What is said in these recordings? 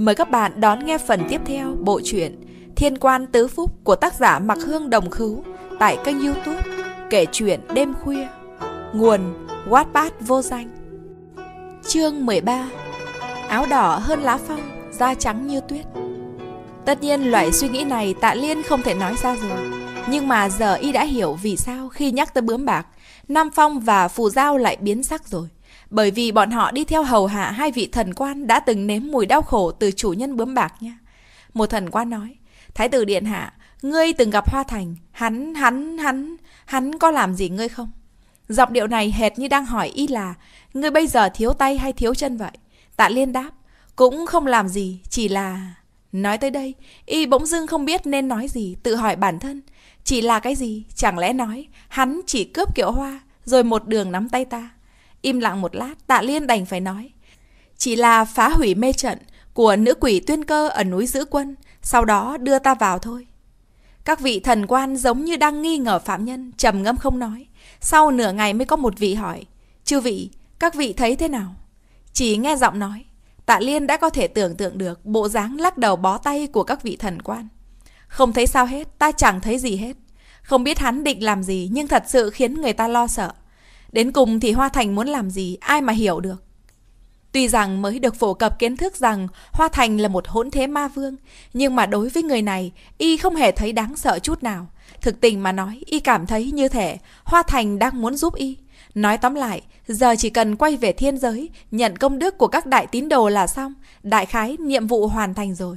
Mời các bạn đón nghe phần tiếp theo bộ truyện Thiên quan tứ phúc của tác giả Mặc Hương Đồng Khứu tại kênh youtube Kể chuyện đêm khuya Nguồn Wattpad vô danh Chương 13 Áo đỏ hơn lá phong, da trắng như tuyết Tất nhiên loại suy nghĩ này Tạ Liên không thể nói ra rồi Nhưng mà giờ y đã hiểu vì sao khi nhắc tới bướm bạc Nam Phong và Phù Giao lại biến sắc rồi bởi vì bọn họ đi theo hầu hạ hai vị thần quan đã từng nếm mùi đau khổ từ chủ nhân bướm bạc nha. Một thần quan nói, Thái tử Điện Hạ, ngươi từng gặp Hoa Thành, hắn, hắn, hắn, hắn có làm gì ngươi không? Giọng điệu này hệt như đang hỏi y là, ngươi bây giờ thiếu tay hay thiếu chân vậy? Tạ Liên đáp, cũng không làm gì, chỉ là... Nói tới đây, y bỗng dưng không biết nên nói gì, tự hỏi bản thân. Chỉ là cái gì, chẳng lẽ nói, hắn chỉ cướp kiệu hoa, rồi một đường nắm tay ta. Im lặng một lát, tạ liên đành phải nói. Chỉ là phá hủy mê trận của nữ quỷ tuyên cơ ở núi giữ quân, sau đó đưa ta vào thôi. Các vị thần quan giống như đang nghi ngờ phạm nhân, trầm ngâm không nói. Sau nửa ngày mới có một vị hỏi, chư vị, các vị thấy thế nào? Chỉ nghe giọng nói, tạ liên đã có thể tưởng tượng được bộ dáng lắc đầu bó tay của các vị thần quan. Không thấy sao hết, ta chẳng thấy gì hết. Không biết hắn định làm gì nhưng thật sự khiến người ta lo sợ. Đến cùng thì Hoa Thành muốn làm gì ai mà hiểu được. Tuy rằng mới được phổ cập kiến thức rằng Hoa Thành là một hỗn thế ma vương, nhưng mà đối với người này, y không hề thấy đáng sợ chút nào. Thực tình mà nói, y cảm thấy như thể Hoa Thành đang muốn giúp y. Nói tóm lại, giờ chỉ cần quay về thiên giới, nhận công đức của các đại tín đồ là xong, đại khái nhiệm vụ hoàn thành rồi.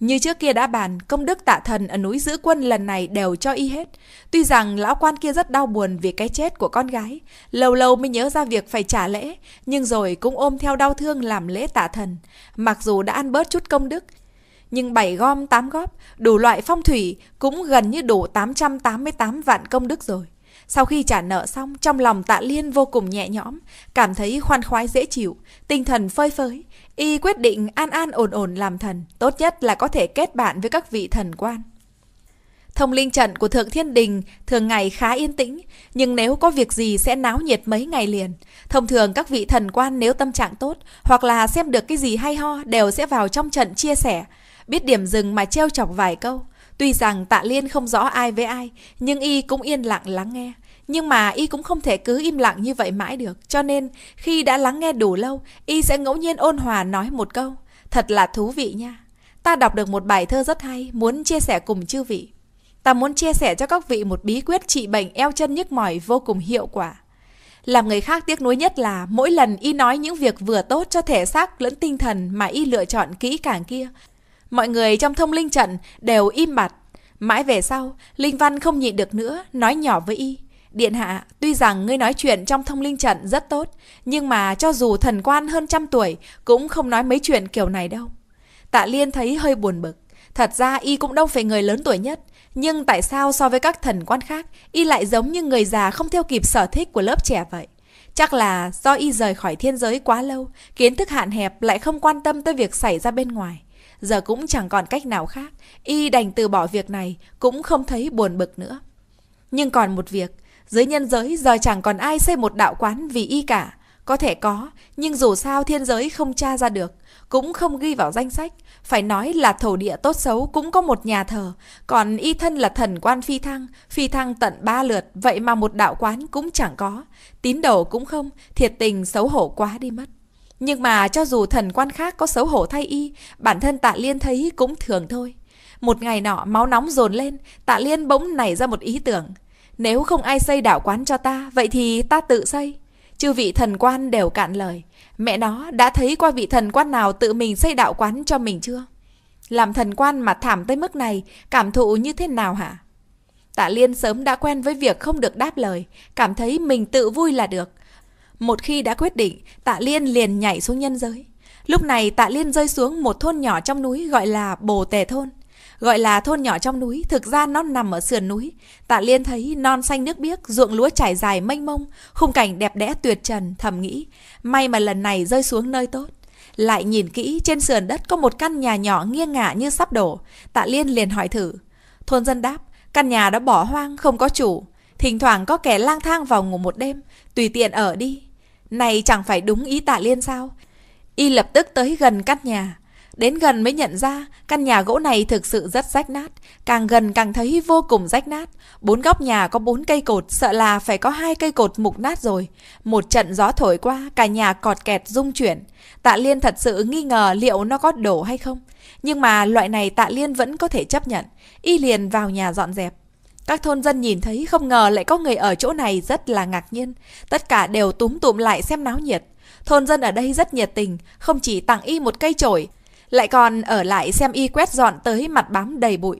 Như trước kia đã bàn, công đức tạ thần ở núi giữ quân lần này đều cho y hết. Tuy rằng lão quan kia rất đau buồn vì cái chết của con gái, lâu lâu mới nhớ ra việc phải trả lễ, nhưng rồi cũng ôm theo đau thương làm lễ tạ thần. Mặc dù đã ăn bớt chút công đức, nhưng bảy gom tám góp, đủ loại phong thủy cũng gần như đủ 888 vạn công đức rồi. Sau khi trả nợ xong, trong lòng tạ liên vô cùng nhẹ nhõm, cảm thấy khoan khoái dễ chịu, tinh thần phơi phới y quyết định an an ổn ổn làm thần, tốt nhất là có thể kết bạn với các vị thần quan. Thông linh trận của Thượng Thiên Đình thường ngày khá yên tĩnh, nhưng nếu có việc gì sẽ náo nhiệt mấy ngày liền. Thông thường các vị thần quan nếu tâm trạng tốt hoặc là xem được cái gì hay ho đều sẽ vào trong trận chia sẻ, biết điểm dừng mà treo chọc vài câu. Tuy rằng Tạ Liên không rõ ai với ai, nhưng y cũng yên lặng lắng nghe. Nhưng mà y cũng không thể cứ im lặng như vậy mãi được, cho nên khi đã lắng nghe đủ lâu, y sẽ ngẫu nhiên ôn hòa nói một câu, thật là thú vị nha. Ta đọc được một bài thơ rất hay, muốn chia sẻ cùng chư vị. Ta muốn chia sẻ cho các vị một bí quyết trị bệnh eo chân nhức mỏi vô cùng hiệu quả. Làm người khác tiếc nuối nhất là mỗi lần y nói những việc vừa tốt cho thể xác lẫn tinh thần mà y lựa chọn kỹ càng kia. Mọi người trong thông linh trận đều im bặt. Mãi về sau, Linh Văn không nhịn được nữa, nói nhỏ với y. Điện hạ, tuy rằng ngươi nói chuyện trong thông linh trận rất tốt, nhưng mà cho dù thần quan hơn trăm tuổi cũng không nói mấy chuyện kiểu này đâu. Tạ Liên thấy hơi buồn bực. Thật ra y cũng đâu phải người lớn tuổi nhất, nhưng tại sao so với các thần quan khác, y lại giống như người già không theo kịp sở thích của lớp trẻ vậy? Chắc là do y rời khỏi thiên giới quá lâu, kiến thức hạn hẹp lại không quan tâm tới việc xảy ra bên ngoài. Giờ cũng chẳng còn cách nào khác, y đành từ bỏ việc này, cũng không thấy buồn bực nữa. Nhưng còn một việc, dưới nhân giới giờ chẳng còn ai xây một đạo quán vì y cả. Có thể có, nhưng dù sao thiên giới không tra ra được, cũng không ghi vào danh sách. Phải nói là thổ địa tốt xấu cũng có một nhà thờ, còn y thân là thần quan phi thăng, phi thăng tận ba lượt, vậy mà một đạo quán cũng chẳng có. Tín đồ cũng không, thiệt tình xấu hổ quá đi mất. Nhưng mà cho dù thần quan khác có xấu hổ thay y, bản thân tạ liên thấy cũng thường thôi. Một ngày nọ máu nóng dồn lên, tạ liên bỗng nảy ra một ý tưởng – nếu không ai xây đạo quán cho ta, vậy thì ta tự xây. Chư vị thần quan đều cạn lời. Mẹ nó đã thấy qua vị thần quan nào tự mình xây đạo quán cho mình chưa? Làm thần quan mà thảm tới mức này, cảm thụ như thế nào hả? Tạ Liên sớm đã quen với việc không được đáp lời, cảm thấy mình tự vui là được. Một khi đã quyết định, Tạ Liên liền nhảy xuống nhân giới. Lúc này Tạ Liên rơi xuống một thôn nhỏ trong núi gọi là Bồ Tề Thôn. Gọi là thôn nhỏ trong núi, thực ra nó nằm ở sườn núi. Tạ Liên thấy non xanh nước biếc, ruộng lúa trải dài mênh mông, khung cảnh đẹp đẽ tuyệt trần, thầm nghĩ. May mà lần này rơi xuống nơi tốt. Lại nhìn kỹ, trên sườn đất có một căn nhà nhỏ nghiêng ngả như sắp đổ. Tạ Liên liền hỏi thử. Thôn dân đáp, căn nhà đã bỏ hoang, không có chủ. Thỉnh thoảng có kẻ lang thang vào ngủ một đêm, tùy tiện ở đi. Này chẳng phải đúng ý Tạ Liên sao? Y lập tức tới gần căn nhà, Đến gần mới nhận ra, căn nhà gỗ này thực sự rất rách nát, càng gần càng thấy vô cùng rách nát. Bốn góc nhà có bốn cây cột, sợ là phải có hai cây cột mục nát rồi. Một trận gió thổi qua, cả nhà cọt kẹt rung chuyển. Tạ Liên thật sự nghi ngờ liệu nó có đổ hay không. Nhưng mà loại này Tạ Liên vẫn có thể chấp nhận, y liền vào nhà dọn dẹp. Các thôn dân nhìn thấy không ngờ lại có người ở chỗ này rất là ngạc nhiên. Tất cả đều túm tụm lại xem náo nhiệt. Thôn dân ở đây rất nhiệt tình, không chỉ tặng y một cây chổi lại còn ở lại xem y quét dọn tới mặt bám đầy bụi.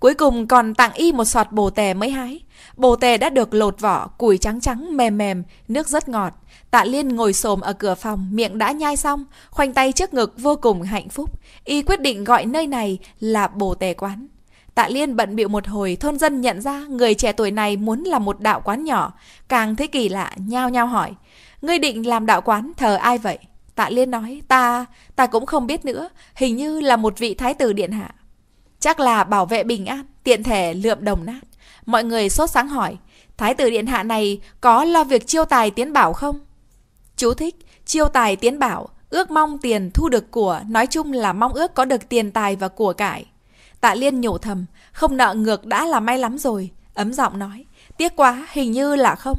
Cuối cùng còn tặng y một sọt bồ tè mới hái. Bồ tè đã được lột vỏ, củi trắng trắng, mềm mềm, nước rất ngọt. Tạ Liên ngồi xồm ở cửa phòng, miệng đã nhai xong, khoanh tay trước ngực vô cùng hạnh phúc. Y quyết định gọi nơi này là bồ tè quán. Tạ Liên bận bịu một hồi, thôn dân nhận ra người trẻ tuổi này muốn làm một đạo quán nhỏ. Càng thấy kỳ lạ, nhao nhao hỏi. Ngươi định làm đạo quán thờ ai vậy? Tạ Liên nói, ta, ta cũng không biết nữa, hình như là một vị thái tử điện hạ. Chắc là bảo vệ bình an, tiện thể lượm đồng nát. Mọi người sốt sáng hỏi, thái tử điện hạ này có lo việc chiêu tài tiến bảo không? Chú thích, chiêu tài tiến bảo, ước mong tiền thu được của, nói chung là mong ước có được tiền tài và của cải. Tạ Liên nhổ thầm, không nợ ngược đã là may lắm rồi, ấm giọng nói. Tiếc quá, hình như là không.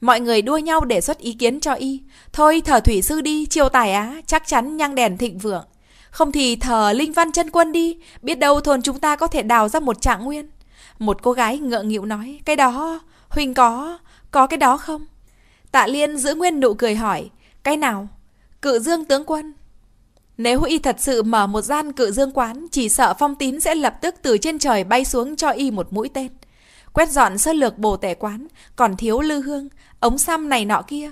Mọi người đua nhau đề xuất ý kiến cho y. Thôi thờ thủy sư đi, chiêu tài á, chắc chắn nhang đèn thịnh vượng. Không thì thờ Linh Văn chân quân đi, biết đâu thôn chúng ta có thể đào ra một trạng nguyên. Một cô gái ngượng nghịu nói, cái đó, Huỳnh có, có cái đó không? Tạ Liên giữ nguyên nụ cười hỏi, cái nào? Cự dương tướng quân. Nếu y thật sự mở một gian cự dương quán, chỉ sợ phong tín sẽ lập tức từ trên trời bay xuống cho y một mũi tên. Quét dọn sơ lược bồ tẻ quán, còn thiếu lư hương, ống xăm này nọ kia.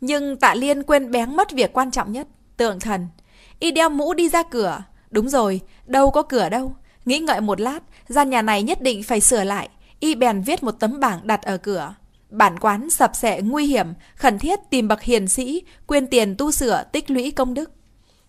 Nhưng tạ Liên quên bén mất việc quan trọng nhất, tượng thần. Y đeo mũ đi ra cửa. Đúng rồi, đâu có cửa đâu. Nghĩ ngợi một lát, gian nhà này nhất định phải sửa lại. Y bèn viết một tấm bảng đặt ở cửa. Bản quán sập sệ nguy hiểm, khẩn thiết tìm bậc hiền sĩ, quyên tiền tu sửa tích lũy công đức.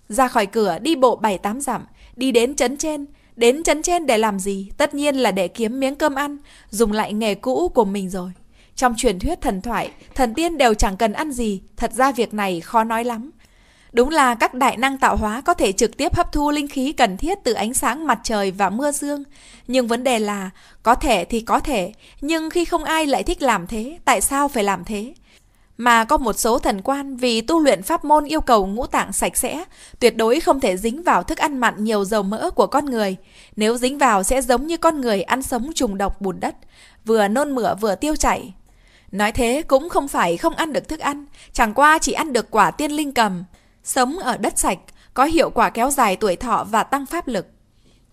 Ra khỏi cửa đi bộ bảy tám dặm, đi đến chấn trên. Đến chấn trên để làm gì? Tất nhiên là để kiếm miếng cơm ăn, dùng lại nghề cũ của mình rồi. Trong truyền thuyết thần thoại, thần tiên đều chẳng cần ăn gì, thật ra việc này khó nói lắm. Đúng là các đại năng tạo hóa có thể trực tiếp hấp thu linh khí cần thiết từ ánh sáng mặt trời và mưa dương. Nhưng vấn đề là, có thể thì có thể, nhưng khi không ai lại thích làm thế, tại sao phải làm thế? Mà có một số thần quan vì tu luyện pháp môn yêu cầu ngũ tạng sạch sẽ, tuyệt đối không thể dính vào thức ăn mặn nhiều dầu mỡ của con người. Nếu dính vào sẽ giống như con người ăn sống trùng độc bùn đất, vừa nôn mửa vừa tiêu chảy, Nói thế cũng không phải không ăn được thức ăn, chẳng qua chỉ ăn được quả tiên linh cầm. Sống ở đất sạch, có hiệu quả kéo dài tuổi thọ và tăng pháp lực.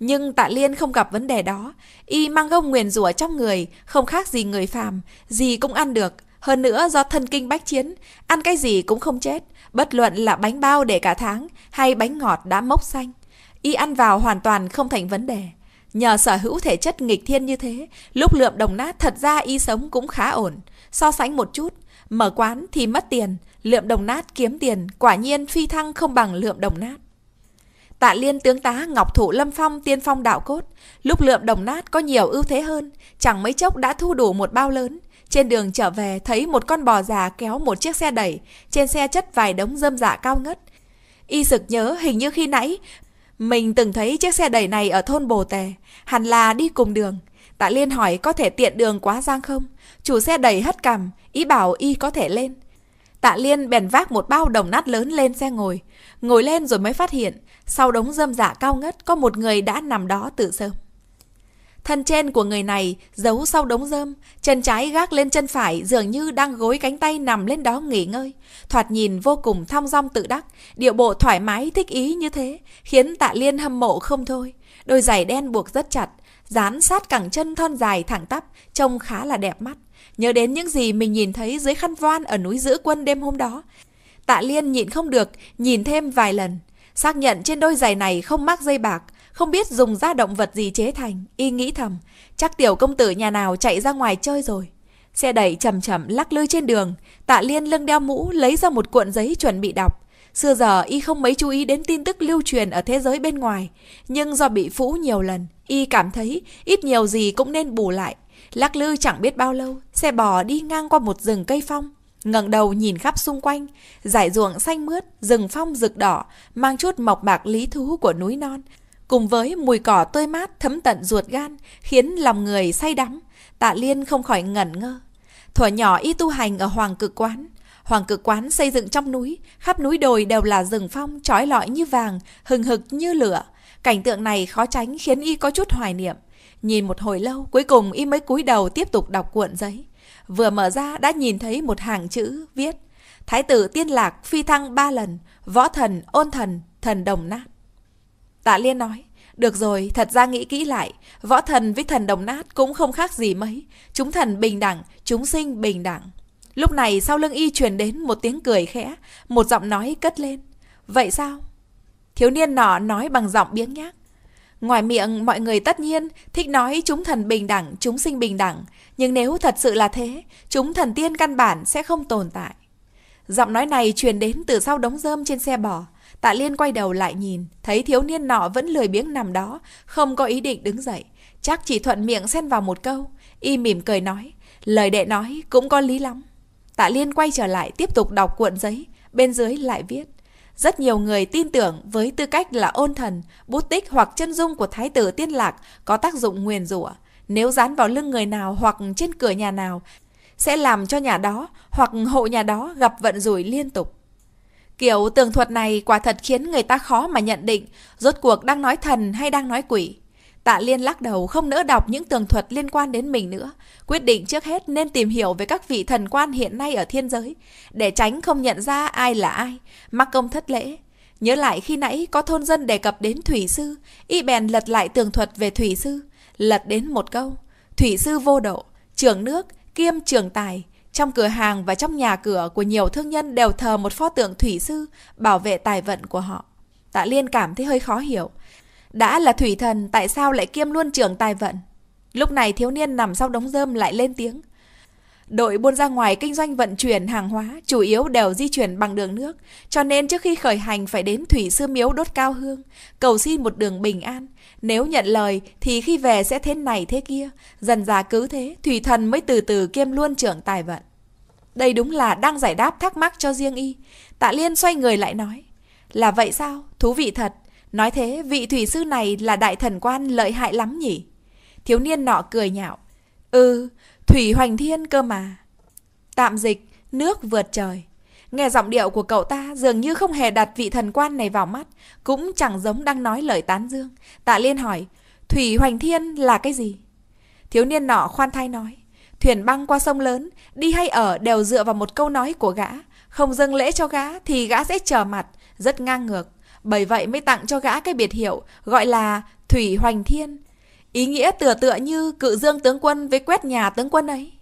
Nhưng Tạ Liên không gặp vấn đề đó, y mang gông nguyền rủa trong người, không khác gì người phàm, gì cũng ăn được. Hơn nữa do thân kinh bách chiến, ăn cái gì cũng không chết, bất luận là bánh bao để cả tháng hay bánh ngọt đã mốc xanh. Y ăn vào hoàn toàn không thành vấn đề. Nhờ sở hữu thể chất nghịch thiên như thế, lúc lượm đồng nát thật ra y sống cũng khá ổn. So sánh một chút, mở quán thì mất tiền, lượm đồng nát kiếm tiền, quả nhiên phi thăng không bằng lượm đồng nát. Tạ Liên tướng tá Ngọc thủ Lâm Phong tiên phong đạo cốt, lúc lượm đồng nát có nhiều ưu thế hơn, chẳng mấy chốc đã thu đủ một bao lớn. Trên đường trở về thấy một con bò già kéo một chiếc xe đẩy, trên xe chất vài đống dơm dạ cao ngất. Y sực nhớ hình như khi nãy, mình từng thấy chiếc xe đẩy này ở thôn Bồ Tề, hẳn là đi cùng đường, Tạ Liên hỏi có thể tiện đường quá Giang không? Chủ xe đầy hất cằm, ý bảo y có thể lên. Tạ Liên bèn vác một bao đồng nát lớn lên xe ngồi. Ngồi lên rồi mới phát hiện, sau đống dâm dạ cao ngất có một người đã nằm đó tự sớm. Thân trên của người này giấu sau đống dơm, chân trái gác lên chân phải dường như đang gối cánh tay nằm lên đó nghỉ ngơi. Thoạt nhìn vô cùng thong dong tự đắc, điệu bộ thoải mái thích ý như thế, khiến tạ liên hâm mộ không thôi. Đôi giày đen buộc rất chặt, dán sát cẳng chân thon dài thẳng tắp, trông khá là đẹp mắt. Nhớ đến những gì mình nhìn thấy dưới khăn voan ở núi giữ quân đêm hôm đó. Tạ Liên nhịn không được, nhìn thêm vài lần. Xác nhận trên đôi giày này không mắc dây bạc, không biết dùng da động vật gì chế thành. Y nghĩ thầm, chắc tiểu công tử nhà nào chạy ra ngoài chơi rồi. Xe đẩy chậm chậm lắc lư trên đường, Tạ Liên lưng đeo mũ lấy ra một cuộn giấy chuẩn bị đọc. Xưa giờ y không mấy chú ý đến tin tức lưu truyền ở thế giới bên ngoài, nhưng do bị phũ nhiều lần, y cảm thấy ít nhiều gì cũng nên bù lại. Lắc lư chẳng biết bao lâu, xe bò đi ngang qua một rừng cây phong, ngẩng đầu nhìn khắp xung quanh, dải ruộng xanh mướt, rừng phong rực đỏ, mang chút mộc bạc lý thú của núi non, cùng với mùi cỏ tươi mát thấm tận ruột gan, khiến lòng người say đắm. Tạ Liên không khỏi ngẩn ngơ. Thuở nhỏ y tu hành ở Hoàng Cực Quán, Hoàng cực quán xây dựng trong núi, khắp núi đồi đều là rừng phong trói lọi như vàng, hừng hực như lửa. Cảnh tượng này khó tránh khiến y có chút hoài niệm. Nhìn một hồi lâu, cuối cùng y mới cúi đầu tiếp tục đọc cuộn giấy. Vừa mở ra đã nhìn thấy một hàng chữ viết Thái tử tiên lạc phi thăng ba lần, võ thần, ôn thần, thần đồng nát. Tạ Liên nói, được rồi, thật ra nghĩ kỹ lại, võ thần với thần đồng nát cũng không khác gì mấy. Chúng thần bình đẳng, chúng sinh bình đẳng. Lúc này sau lưng y truyền đến một tiếng cười khẽ, một giọng nói cất lên. Vậy sao? Thiếu niên nọ nói bằng giọng biếng nhác. Ngoài miệng mọi người tất nhiên thích nói chúng thần bình đẳng, chúng sinh bình đẳng. Nhưng nếu thật sự là thế, chúng thần tiên căn bản sẽ không tồn tại. Giọng nói này truyền đến từ sau đống rơm trên xe bò. Tạ Liên quay đầu lại nhìn, thấy thiếu niên nọ vẫn lười biếng nằm đó, không có ý định đứng dậy. Chắc chỉ thuận miệng xen vào một câu. Y mỉm cười nói, lời đệ nói cũng có lý lắm. Tạ Liên quay trở lại tiếp tục đọc cuộn giấy, bên dưới lại viết. Rất nhiều người tin tưởng với tư cách là ôn thần, bút tích hoặc chân dung của thái tử tiên lạc có tác dụng nguyền rủa. Nếu dán vào lưng người nào hoặc trên cửa nhà nào, sẽ làm cho nhà đó hoặc hộ nhà đó gặp vận rủi liên tục. Kiểu tường thuật này quả thật khiến người ta khó mà nhận định rốt cuộc đang nói thần hay đang nói quỷ. Tạ Liên lắc đầu không nỡ đọc những tường thuật liên quan đến mình nữa, quyết định trước hết nên tìm hiểu về các vị thần quan hiện nay ở thiên giới, để tránh không nhận ra ai là ai, mắc công thất lễ. Nhớ lại khi nãy có thôn dân đề cập đến Thủy Sư, y bèn lật lại tường thuật về Thủy Sư, lật đến một câu. Thủy Sư vô độ, trưởng nước, kiêm trưởng tài, trong cửa hàng và trong nhà cửa của nhiều thương nhân đều thờ một pho tượng Thủy Sư bảo vệ tài vận của họ. Tạ Liên cảm thấy hơi khó hiểu, đã là thủy thần tại sao lại kiêm luôn trưởng tài vận Lúc này thiếu niên nằm sau đống rơm lại lên tiếng Đội buôn ra ngoài kinh doanh vận chuyển hàng hóa chủ yếu đều di chuyển bằng đường nước, cho nên trước khi khởi hành phải đến thủy sư miếu đốt cao hương, cầu xin một đường bình an. Nếu nhận lời thì khi về sẽ thế này thế kia, dần già cứ thế, thủy thần mới từ từ kiêm luôn trưởng tài vận. Đây đúng là đang giải đáp thắc mắc cho riêng y. Tạ Liên xoay người lại nói, là vậy sao? Thú vị thật, Nói thế, vị thủy sư này là đại thần quan lợi hại lắm nhỉ? Thiếu niên nọ cười nhạo. Ừ, thủy hoành thiên cơ mà. Tạm dịch, nước vượt trời. Nghe giọng điệu của cậu ta dường như không hề đặt vị thần quan này vào mắt, cũng chẳng giống đang nói lời tán dương. Tạ Liên hỏi, Thủy Hoành Thiên là cái gì? Thiếu niên nọ khoan thai nói, thuyền băng qua sông lớn, đi hay ở đều dựa vào một câu nói của gã. Không dâng lễ cho gã thì gã sẽ trở mặt, rất ngang ngược. Bởi vậy mới tặng cho gã cái biệt hiệu gọi là Thủy Hoành Thiên. Ý nghĩa tựa tựa như cự dương tướng quân với quét nhà tướng quân ấy.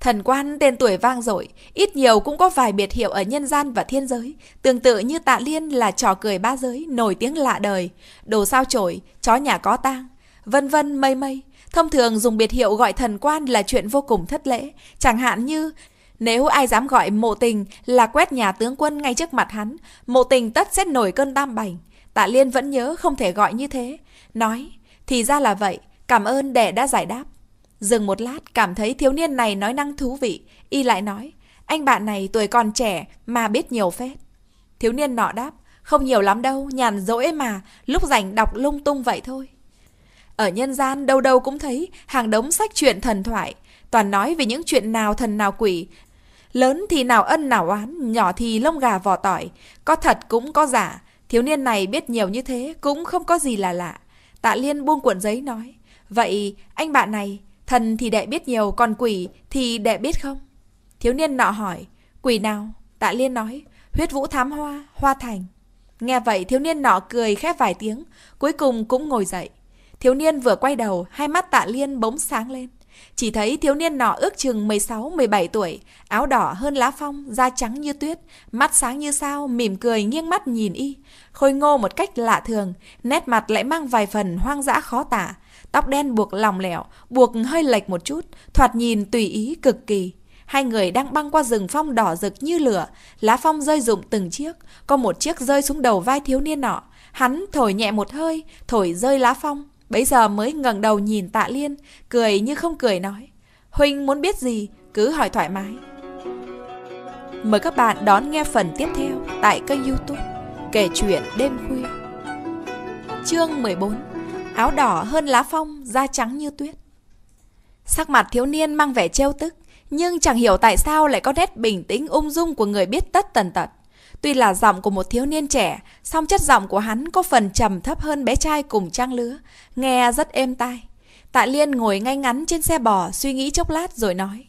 Thần quan tên tuổi vang dội, ít nhiều cũng có vài biệt hiệu ở nhân gian và thiên giới, tương tự như Tạ Liên là trò cười ba giới, nổi tiếng lạ đời, đồ sao chổi, chó nhà có tang, vân vân mây mây. Thông thường dùng biệt hiệu gọi thần quan là chuyện vô cùng thất lễ, chẳng hạn như nếu ai dám gọi mộ tình là quét nhà tướng quân ngay trước mặt hắn, mộ tình tất xét nổi cơn tam bành. Tạ Liên vẫn nhớ không thể gọi như thế. Nói, thì ra là vậy, cảm ơn đệ đã giải đáp. Dừng một lát, cảm thấy thiếu niên này nói năng thú vị. Y lại nói, anh bạn này tuổi còn trẻ mà biết nhiều phết. Thiếu niên nọ đáp, không nhiều lắm đâu, nhàn dỗi mà, lúc rảnh đọc lung tung vậy thôi. Ở nhân gian đâu đâu cũng thấy hàng đống sách truyện thần thoại, toàn nói về những chuyện nào thần nào quỷ, Lớn thì nào ân nào oán, nhỏ thì lông gà vỏ tỏi. Có thật cũng có giả. Thiếu niên này biết nhiều như thế cũng không có gì là lạ. Tạ Liên buông cuộn giấy nói. Vậy anh bạn này, thần thì đệ biết nhiều còn quỷ thì đệ biết không? Thiếu niên nọ hỏi. Quỷ nào? Tạ Liên nói. Huyết vũ thám hoa, hoa thành. Nghe vậy thiếu niên nọ cười khép vài tiếng, cuối cùng cũng ngồi dậy. Thiếu niên vừa quay đầu, hai mắt tạ liên bỗng sáng lên. Chỉ thấy thiếu niên nọ ước chừng 16-17 tuổi, áo đỏ hơn lá phong, da trắng như tuyết, mắt sáng như sao, mỉm cười nghiêng mắt nhìn y. Khôi ngô một cách lạ thường, nét mặt lại mang vài phần hoang dã khó tả. Tóc đen buộc lỏng lẻo, buộc hơi lệch một chút, thoạt nhìn tùy ý cực kỳ. Hai người đang băng qua rừng phong đỏ rực như lửa, lá phong rơi rụng từng chiếc, có một chiếc rơi xuống đầu vai thiếu niên nọ. Hắn thổi nhẹ một hơi, thổi rơi lá phong, Bấy giờ mới ngẩng đầu nhìn tạ liên, cười như không cười nói. Huynh muốn biết gì, cứ hỏi thoải mái. Mời các bạn đón nghe phần tiếp theo tại kênh youtube Kể chuyện đêm khuya. Chương 14 Áo đỏ hơn lá phong, da trắng như tuyết. Sắc mặt thiếu niên mang vẻ trêu tức, nhưng chẳng hiểu tại sao lại có nét bình tĩnh ung dung của người biết tất tần tật. Tuy là giọng của một thiếu niên trẻ, song chất giọng của hắn có phần trầm thấp hơn bé trai cùng trang lứa, nghe rất êm tai. Tạ Liên ngồi ngay ngắn trên xe bò suy nghĩ chốc lát rồi nói.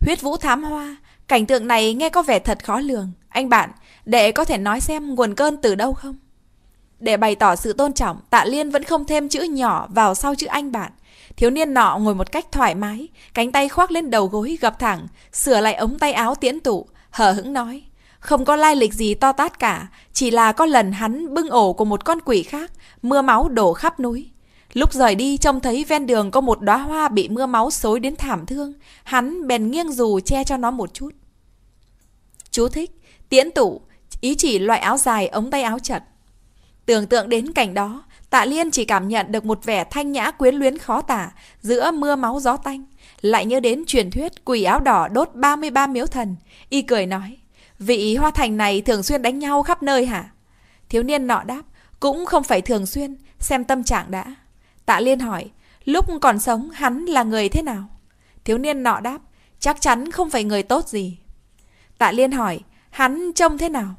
Huyết vũ thám hoa, cảnh tượng này nghe có vẻ thật khó lường. Anh bạn, để có thể nói xem nguồn cơn từ đâu không? Để bày tỏ sự tôn trọng, Tạ Liên vẫn không thêm chữ nhỏ vào sau chữ anh bạn. Thiếu niên nọ ngồi một cách thoải mái, cánh tay khoác lên đầu gối gập thẳng, sửa lại ống tay áo tiễn tụ, hờ hững nói không có lai lịch gì to tát cả, chỉ là có lần hắn bưng ổ của một con quỷ khác, mưa máu đổ khắp núi. Lúc rời đi trông thấy ven đường có một đóa hoa bị mưa máu xối đến thảm thương, hắn bèn nghiêng dù che cho nó một chút. Chú thích, tiễn tủ, ý chỉ loại áo dài ống tay áo chật. Tưởng tượng đến cảnh đó, Tạ Liên chỉ cảm nhận được một vẻ thanh nhã quyến luyến khó tả giữa mưa máu gió tanh. Lại nhớ đến truyền thuyết quỷ áo đỏ đốt 33 miếu thần, y cười nói. Vị Hoa Thành này thường xuyên đánh nhau khắp nơi hả? Thiếu niên nọ đáp, cũng không phải thường xuyên, xem tâm trạng đã. Tạ Liên hỏi, lúc còn sống hắn là người thế nào? Thiếu niên nọ đáp, chắc chắn không phải người tốt gì. Tạ Liên hỏi, hắn trông thế nào?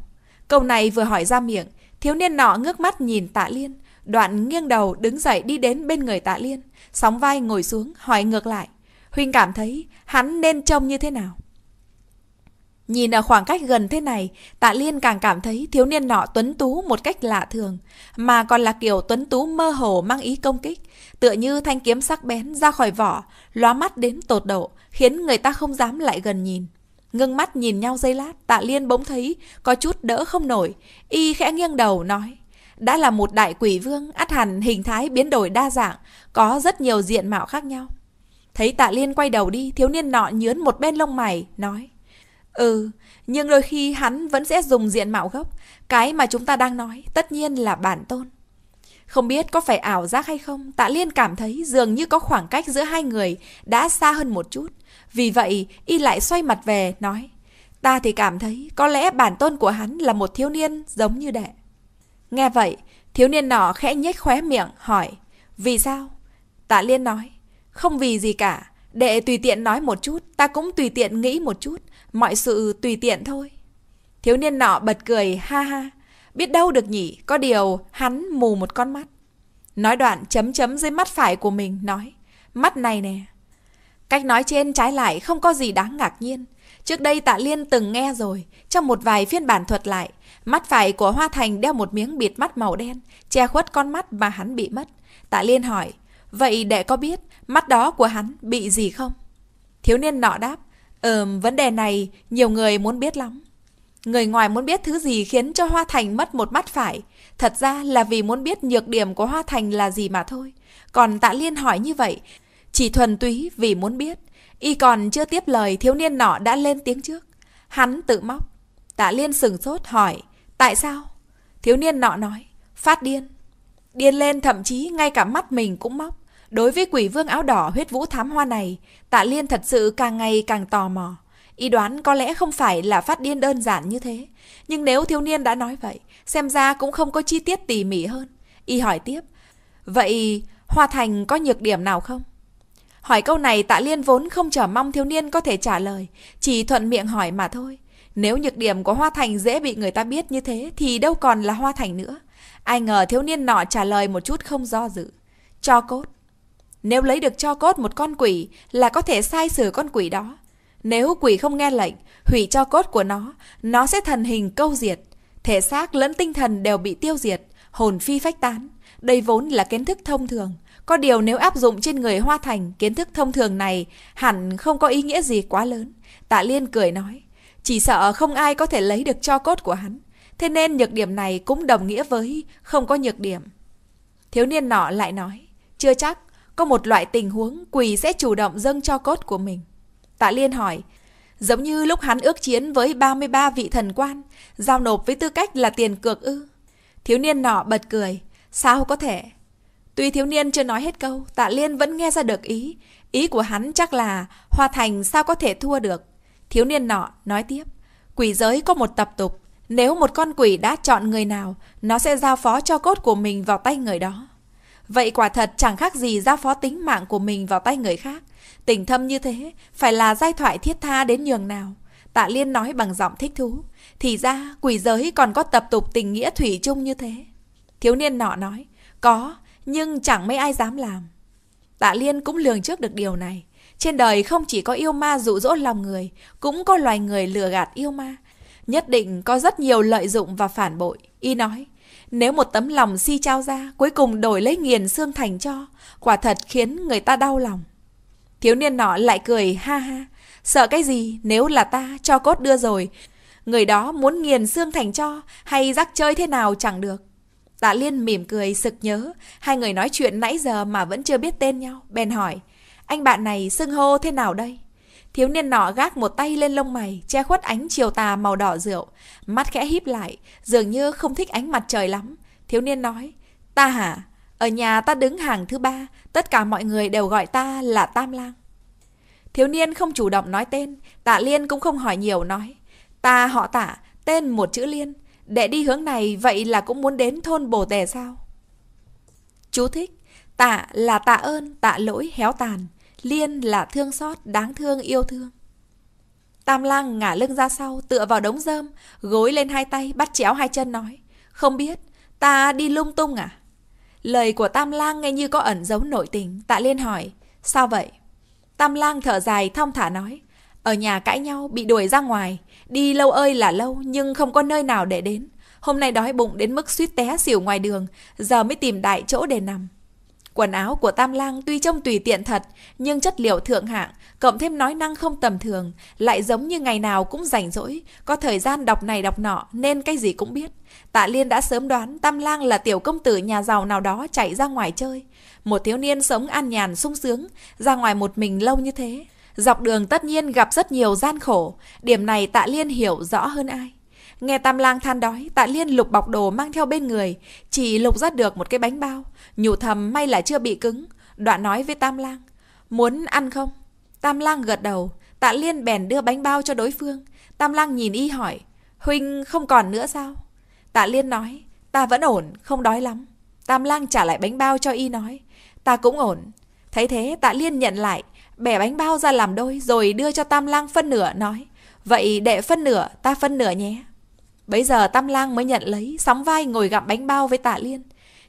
Câu này vừa hỏi ra miệng, thiếu niên nọ ngước mắt nhìn Tạ Liên, đoạn nghiêng đầu đứng dậy đi đến bên người Tạ Liên, sóng vai ngồi xuống hỏi ngược lại. Huynh cảm thấy hắn nên trông như thế nào? Nhìn ở khoảng cách gần thế này, Tạ Liên càng cảm thấy thiếu niên nọ tuấn tú một cách lạ thường, mà còn là kiểu tuấn tú mơ hồ mang ý công kích, tựa như thanh kiếm sắc bén ra khỏi vỏ, lóa mắt đến tột độ, khiến người ta không dám lại gần nhìn. Ngưng mắt nhìn nhau giây lát, Tạ Liên bỗng thấy có chút đỡ không nổi, y khẽ nghiêng đầu nói. Đã là một đại quỷ vương, át hẳn hình thái biến đổi đa dạng, có rất nhiều diện mạo khác nhau. Thấy Tạ Liên quay đầu đi, thiếu niên nọ nhướn một bên lông mày, nói. Ừ, nhưng đôi khi hắn vẫn sẽ dùng diện mạo gốc. Cái mà chúng ta đang nói tất nhiên là bản tôn. Không biết có phải ảo giác hay không, Tạ Liên cảm thấy dường như có khoảng cách giữa hai người đã xa hơn một chút. Vì vậy, y lại xoay mặt về, nói Ta thì cảm thấy có lẽ bản tôn của hắn là một thiếu niên giống như đệ. Nghe vậy, thiếu niên nọ khẽ nhếch khóe miệng, hỏi Vì sao? Tạ Liên nói Không vì gì cả, đệ tùy tiện nói một chút, ta cũng tùy tiện nghĩ một chút mọi sự tùy tiện thôi. Thiếu niên nọ bật cười ha ha, biết đâu được nhỉ, có điều hắn mù một con mắt. Nói đoạn chấm chấm dưới mắt phải của mình, nói, mắt này nè. Cách nói trên trái lại không có gì đáng ngạc nhiên. Trước đây Tạ Liên từng nghe rồi, trong một vài phiên bản thuật lại, mắt phải của Hoa Thành đeo một miếng bịt mắt màu đen, che khuất con mắt mà hắn bị mất. Tạ Liên hỏi, vậy để có biết mắt đó của hắn bị gì không? Thiếu niên nọ đáp, Ừm, vấn đề này nhiều người muốn biết lắm. Người ngoài muốn biết thứ gì khiến cho Hoa Thành mất một mắt phải. Thật ra là vì muốn biết nhược điểm của Hoa Thành là gì mà thôi. Còn Tạ Liên hỏi như vậy, chỉ thuần túy vì muốn biết. Y còn chưa tiếp lời thiếu niên nọ đã lên tiếng trước. Hắn tự móc. Tạ Liên sừng sốt hỏi, tại sao? Thiếu niên nọ nói, phát điên. Điên lên thậm chí ngay cả mắt mình cũng móc. Đối với quỷ vương áo đỏ huyết vũ thám hoa này, tạ liên thật sự càng ngày càng tò mò. Ý đoán có lẽ không phải là phát điên đơn giản như thế. Nhưng nếu thiếu niên đã nói vậy, xem ra cũng không có chi tiết tỉ mỉ hơn. Y hỏi tiếp, vậy Hoa Thành có nhược điểm nào không? Hỏi câu này tạ liên vốn không chờ mong thiếu niên có thể trả lời, chỉ thuận miệng hỏi mà thôi. Nếu nhược điểm của Hoa Thành dễ bị người ta biết như thế thì đâu còn là Hoa Thành nữa. Ai ngờ thiếu niên nọ trả lời một chút không do dự. Cho cốt. Nếu lấy được cho cốt một con quỷ là có thể sai sửa con quỷ đó. Nếu quỷ không nghe lệnh, hủy cho cốt của nó, nó sẽ thần hình câu diệt. Thể xác lẫn tinh thần đều bị tiêu diệt, hồn phi phách tán. Đây vốn là kiến thức thông thường. Có điều nếu áp dụng trên người Hoa Thành, kiến thức thông thường này hẳn không có ý nghĩa gì quá lớn. Tạ Liên cười nói, chỉ sợ không ai có thể lấy được cho cốt của hắn. Thế nên nhược điểm này cũng đồng nghĩa với không có nhược điểm. Thiếu niên nọ lại nói, chưa chắc có một loại tình huống quỷ sẽ chủ động dâng cho cốt của mình. Tạ Liên hỏi, giống như lúc hắn ước chiến với 33 vị thần quan, giao nộp với tư cách là tiền cược ư. Thiếu niên nọ bật cười, sao có thể? Tuy thiếu niên chưa nói hết câu, Tạ Liên vẫn nghe ra được ý. Ý của hắn chắc là Hoa Thành sao có thể thua được. Thiếu niên nọ nói tiếp, quỷ giới có một tập tục. Nếu một con quỷ đã chọn người nào, nó sẽ giao phó cho cốt của mình vào tay người đó. Vậy quả thật chẳng khác gì giao phó tính mạng của mình vào tay người khác. Tình thâm như thế, phải là giai thoại thiết tha đến nhường nào. Tạ Liên nói bằng giọng thích thú. Thì ra, quỷ giới còn có tập tục tình nghĩa thủy chung như thế. Thiếu niên nọ nói, có, nhưng chẳng mấy ai dám làm. Tạ Liên cũng lường trước được điều này. Trên đời không chỉ có yêu ma dụ dỗ lòng người, cũng có loài người lừa gạt yêu ma. Nhất định có rất nhiều lợi dụng và phản bội. Y nói, nếu một tấm lòng si trao ra, cuối cùng đổi lấy nghiền xương thành cho, quả thật khiến người ta đau lòng. Thiếu niên nọ lại cười ha ha, sợ cái gì nếu là ta cho cốt đưa rồi. Người đó muốn nghiền xương thành cho hay rắc chơi thế nào chẳng được. Tạ Liên mỉm cười sực nhớ, hai người nói chuyện nãy giờ mà vẫn chưa biết tên nhau, bèn hỏi, anh bạn này xưng hô thế nào đây? Thiếu niên nọ gác một tay lên lông mày, che khuất ánh chiều tà màu đỏ rượu. Mắt khẽ híp lại, dường như không thích ánh mặt trời lắm. Thiếu niên nói, ta hả? Ở nhà ta đứng hàng thứ ba, tất cả mọi người đều gọi ta là Tam Lang. Thiếu niên không chủ động nói tên, tạ liên cũng không hỏi nhiều nói. Ta họ tạ, tên một chữ liên. Để đi hướng này vậy là cũng muốn đến thôn Bồ Tề sao? Chú thích, tạ là tạ ơn, tạ lỗi, héo tàn. Liên là thương xót, đáng thương, yêu thương. Tam lang ngả lưng ra sau, tựa vào đống rơm, gối lên hai tay, bắt chéo hai chân nói. Không biết, ta đi lung tung à? Lời của Tam lang nghe như có ẩn giấu nội tình, tạ liên hỏi. Sao vậy? Tam lang thở dài, thong thả nói. Ở nhà cãi nhau, bị đuổi ra ngoài. Đi lâu ơi là lâu, nhưng không có nơi nào để đến. Hôm nay đói bụng đến mức suýt té xỉu ngoài đường, giờ mới tìm đại chỗ để nằm. Quần áo của Tam Lang tuy trông tùy tiện thật, nhưng chất liệu thượng hạng, cộng thêm nói năng không tầm thường, lại giống như ngày nào cũng rảnh rỗi, có thời gian đọc này đọc nọ nên cái gì cũng biết. Tạ Liên đã sớm đoán Tam Lang là tiểu công tử nhà giàu nào đó chạy ra ngoài chơi. Một thiếu niên sống an nhàn sung sướng, ra ngoài một mình lâu như thế. Dọc đường tất nhiên gặp rất nhiều gian khổ, điểm này Tạ Liên hiểu rõ hơn ai. Nghe Tam Lang than đói, Tạ Liên lục bọc đồ mang theo bên người, chỉ lục ra được một cái bánh bao, nhủ thầm may là chưa bị cứng, đoạn nói với Tam Lang, muốn ăn không? Tam Lang gật đầu, Tạ Liên bèn đưa bánh bao cho đối phương, Tam Lang nhìn y hỏi, huynh không còn nữa sao? Tạ Liên nói, ta vẫn ổn, không đói lắm. Tam Lang trả lại bánh bao cho y nói, ta cũng ổn. Thấy thế Tạ Liên nhận lại, bẻ bánh bao ra làm đôi rồi đưa cho Tam Lang phân nửa nói, vậy đệ phân nửa, ta phân nửa nhé bây giờ Tam Lang mới nhận lấy, sóng vai ngồi gặm bánh bao với Tạ Liên.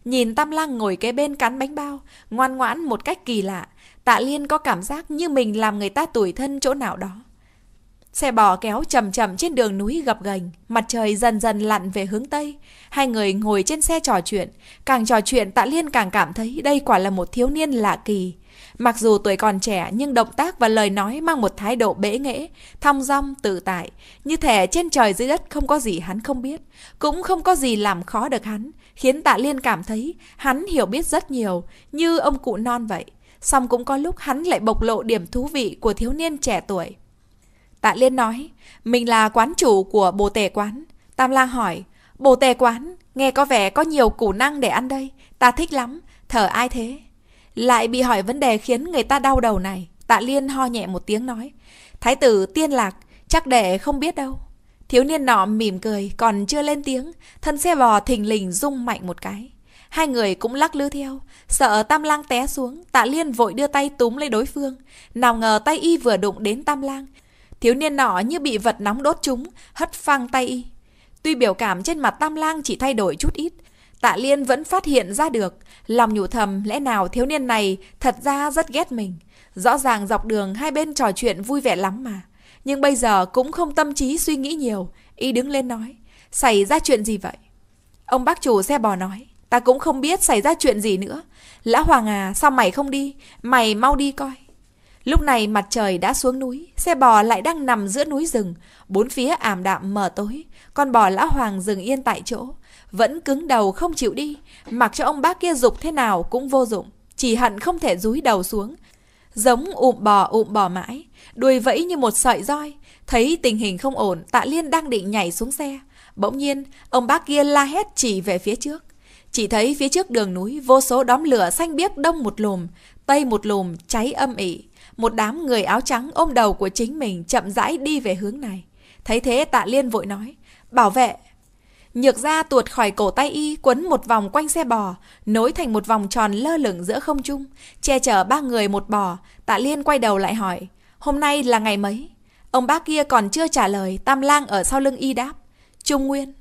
Nhìn Tam Lang ngồi kế bên cắn bánh bao, ngoan ngoãn một cách kỳ lạ. Tạ Liên có cảm giác như mình làm người ta tủi thân chỗ nào đó. Xe bò kéo chầm chậm trên đường núi gập ghềnh, mặt trời dần dần lặn về hướng Tây. Hai người ngồi trên xe trò chuyện, càng trò chuyện Tạ Liên càng cảm thấy đây quả là một thiếu niên lạ kỳ. Mặc dù tuổi còn trẻ nhưng động tác và lời nói mang một thái độ bễ nghễ, thong dong, tự tại. Như thể trên trời dưới đất không có gì hắn không biết, cũng không có gì làm khó được hắn, khiến tạ liên cảm thấy hắn hiểu biết rất nhiều, như ông cụ non vậy. song cũng có lúc hắn lại bộc lộ điểm thú vị của thiếu niên trẻ tuổi. Tạ Liên nói, mình là quán chủ của bồ tề quán. Tam Lang hỏi, bồ tề quán, nghe có vẻ có nhiều củ năng để ăn đây, ta thích lắm, thở ai thế? lại bị hỏi vấn đề khiến người ta đau đầu này. Tạ Liên ho nhẹ một tiếng nói. Thái tử tiên lạc, chắc đệ không biết đâu. Thiếu niên nọ mỉm cười, còn chưa lên tiếng, thân xe bò thình lình rung mạnh một cái. Hai người cũng lắc lư theo, sợ Tam Lang té xuống, Tạ Liên vội đưa tay túm lấy đối phương. Nào ngờ tay y vừa đụng đến Tam Lang. Thiếu niên nọ như bị vật nóng đốt chúng, hất phăng tay y. Tuy biểu cảm trên mặt Tam Lang chỉ thay đổi chút ít, Tạ Liên vẫn phát hiện ra được, lòng nhủ thầm lẽ nào thiếu niên này thật ra rất ghét mình. Rõ ràng dọc đường hai bên trò chuyện vui vẻ lắm mà. Nhưng bây giờ cũng không tâm trí suy nghĩ nhiều, y đứng lên nói. Xảy ra chuyện gì vậy? Ông bác chủ xe bò nói, ta cũng không biết xảy ra chuyện gì nữa. Lã Hoàng à, sao mày không đi? Mày mau đi coi. Lúc này mặt trời đã xuống núi, xe bò lại đang nằm giữa núi rừng, bốn phía ảm đạm mờ tối, con bò lão hoàng dừng yên tại chỗ vẫn cứng đầu không chịu đi, mặc cho ông bác kia dục thế nào cũng vô dụng, chỉ hận không thể rúi đầu xuống. Giống ụm bò ụm bò mãi, đuôi vẫy như một sợi roi, thấy tình hình không ổn, Tạ Liên đang định nhảy xuống xe. Bỗng nhiên, ông bác kia la hét chỉ về phía trước. Chỉ thấy phía trước đường núi vô số đóm lửa xanh biếc đông một lùm, tây một lùm cháy âm ỉ. Một đám người áo trắng ôm đầu của chính mình chậm rãi đi về hướng này. Thấy thế tạ liên vội nói, bảo vệ, Nhược ra tuột khỏi cổ tay y quấn một vòng quanh xe bò, nối thành một vòng tròn lơ lửng giữa không trung, che chở ba người một bò. Tạ Liên quay đầu lại hỏi, hôm nay là ngày mấy? Ông bác kia còn chưa trả lời, tam lang ở sau lưng y đáp, Trung Nguyên.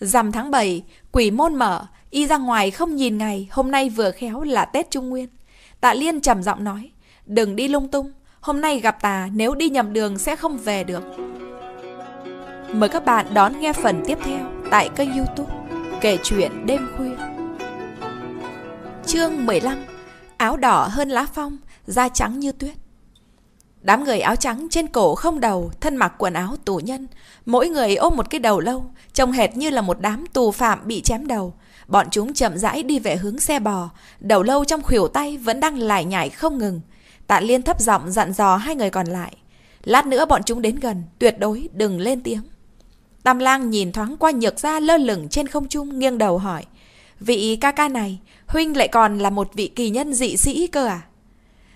dằm tháng 7, quỷ môn mở, y ra ngoài không nhìn ngày, hôm nay vừa khéo là Tết Trung Nguyên. Tạ Liên trầm giọng nói, đừng đi lung tung, hôm nay gặp tà nếu đi nhầm đường sẽ không về được. Mời các bạn đón nghe phần tiếp theo tại kênh youtube Kể chuyện đêm khuya Chương 15 Áo đỏ hơn lá phong, da trắng như tuyết Đám người áo trắng trên cổ không đầu, thân mặc quần áo tù nhân. Mỗi người ôm một cái đầu lâu, trông hệt như là một đám tù phạm bị chém đầu. Bọn chúng chậm rãi đi về hướng xe bò, đầu lâu trong khuỷu tay vẫn đang lải nhải không ngừng. Tạ Liên thấp giọng dặn dò hai người còn lại. Lát nữa bọn chúng đến gần, tuyệt đối đừng lên tiếng. Tam lang nhìn thoáng qua nhược ra lơ lửng trên không trung nghiêng đầu hỏi. Vị ca ca này, huynh lại còn là một vị kỳ nhân dị sĩ cơ à?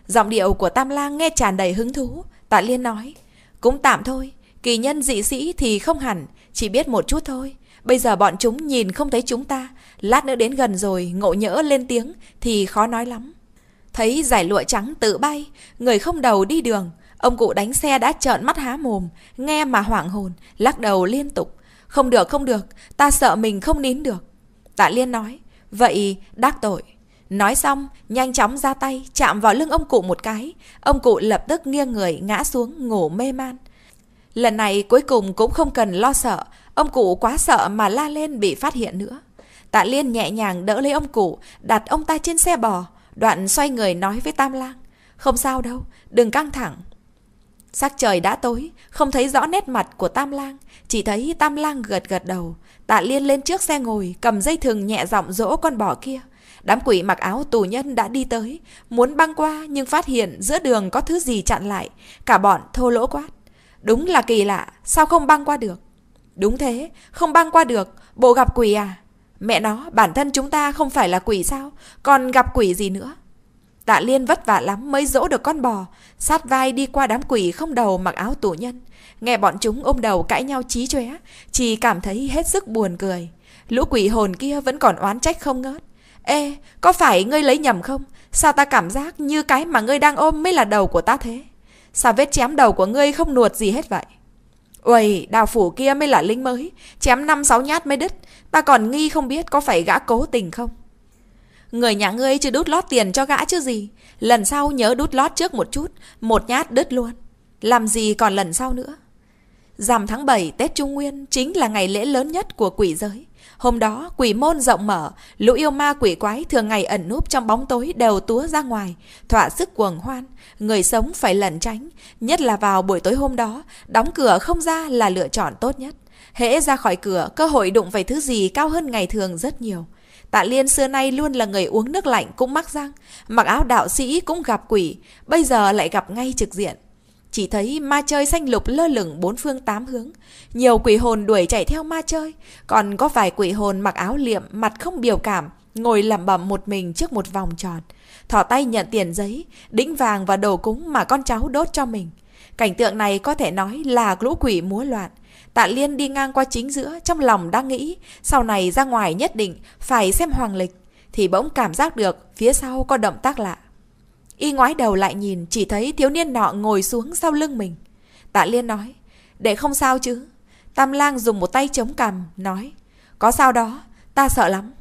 Giọng điệu của Tam lang nghe tràn đầy hứng thú. Tạ Liên nói, cũng tạm thôi, kỳ nhân dị sĩ thì không hẳn, chỉ biết một chút thôi. Bây giờ bọn chúng nhìn không thấy chúng ta, lát nữa đến gần rồi ngộ nhỡ lên tiếng thì khó nói lắm. Thấy giải lụa trắng tự bay, người không đầu đi đường, Ông cụ đánh xe đã trợn mắt há mồm, nghe mà hoảng hồn, lắc đầu liên tục. Không được, không được, ta sợ mình không nín được. Tạ Liên nói, vậy đắc tội. Nói xong, nhanh chóng ra tay, chạm vào lưng ông cụ một cái. Ông cụ lập tức nghiêng người, ngã xuống, ngủ mê man. Lần này cuối cùng cũng không cần lo sợ, ông cụ quá sợ mà la lên bị phát hiện nữa. Tạ Liên nhẹ nhàng đỡ lấy ông cụ, đặt ông ta trên xe bò, đoạn xoay người nói với Tam Lang. Không sao đâu, đừng căng thẳng, Sắc trời đã tối, không thấy rõ nét mặt của Tam Lang, chỉ thấy Tam Lang gật gật đầu. Tạ Liên lên trước xe ngồi, cầm dây thừng nhẹ giọng dỗ con bò kia. Đám quỷ mặc áo tù nhân đã đi tới, muốn băng qua nhưng phát hiện giữa đường có thứ gì chặn lại. Cả bọn thô lỗ quát. Đúng là kỳ lạ, sao không băng qua được? Đúng thế, không băng qua được, bộ gặp quỷ à? Mẹ nó, bản thân chúng ta không phải là quỷ sao? Còn gặp quỷ gì nữa? Tạ Liên vất vả lắm mới dỗ được con bò, sát vai đi qua đám quỷ không đầu mặc áo tù nhân. Nghe bọn chúng ôm đầu cãi nhau chí chóe, chỉ cảm thấy hết sức buồn cười. Lũ quỷ hồn kia vẫn còn oán trách không ngớt. Ê, có phải ngươi lấy nhầm không? Sao ta cảm giác như cái mà ngươi đang ôm mới là đầu của ta thế? Sao vết chém đầu của ngươi không nuột gì hết vậy? Uầy, đào phủ kia mới là linh mới, chém năm sáu nhát mới đứt. Ta còn nghi không biết có phải gã cố tình không? Người nhà ngươi chưa đút lót tiền cho gã chứ gì Lần sau nhớ đút lót trước một chút Một nhát đứt luôn Làm gì còn lần sau nữa Rằm tháng 7 Tết Trung Nguyên chính là ngày lễ lớn nhất của quỷ giới Hôm đó quỷ môn rộng mở Lũ yêu ma quỷ quái thường ngày ẩn núp trong bóng tối đều túa ra ngoài Thỏa sức cuồng hoan Người sống phải lẩn tránh Nhất là vào buổi tối hôm đó Đóng cửa không ra là lựa chọn tốt nhất Hễ ra khỏi cửa, cơ hội đụng phải thứ gì cao hơn ngày thường rất nhiều. Tạ Liên xưa nay luôn là người uống nước lạnh cũng mắc răng, mặc áo đạo sĩ cũng gặp quỷ, bây giờ lại gặp ngay trực diện. Chỉ thấy ma chơi xanh lục lơ lửng bốn phương tám hướng, nhiều quỷ hồn đuổi chạy theo ma chơi, còn có vài quỷ hồn mặc áo liệm, mặt không biểu cảm, ngồi lẩm bẩm một mình trước một vòng tròn, thỏ tay nhận tiền giấy, đĩnh vàng và đồ cúng mà con cháu đốt cho mình. Cảnh tượng này có thể nói là lũ quỷ múa loạn, Tạ Liên đi ngang qua chính giữa, trong lòng đang nghĩ, sau này ra ngoài nhất định, phải xem hoàng lịch, thì bỗng cảm giác được phía sau có động tác lạ. Y ngoái đầu lại nhìn, chỉ thấy thiếu niên nọ ngồi xuống sau lưng mình. Tạ Liên nói, để không sao chứ. Tam lang dùng một tay chống cằm, nói, có sao đó, ta sợ lắm.